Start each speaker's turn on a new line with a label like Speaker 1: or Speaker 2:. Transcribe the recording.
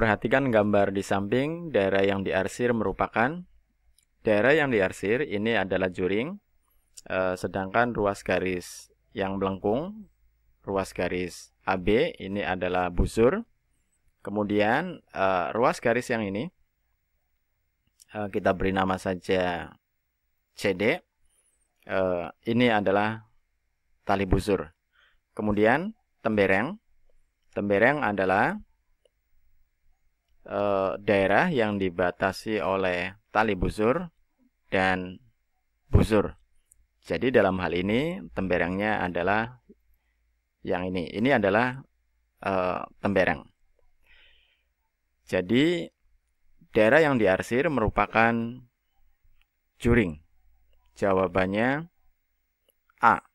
Speaker 1: Perhatikan gambar di samping, daerah yang diarsir merupakan daerah yang diarsir ini adalah juring, eh, sedangkan ruas garis yang melengkung, ruas garis AB ini adalah busur. Kemudian eh, ruas garis yang ini eh, kita beri nama saja CD. ini adalah tali busur. Kemudian tembereng. Tembereng adalah e, daerah yang dibatasi oleh tali busur dan busur. Jadi dalam hal ini temberangnya adalah yang ini. Ini adalah e, temberang. Jadi daerah yang diarsir merupakan juring. Jawabannya A.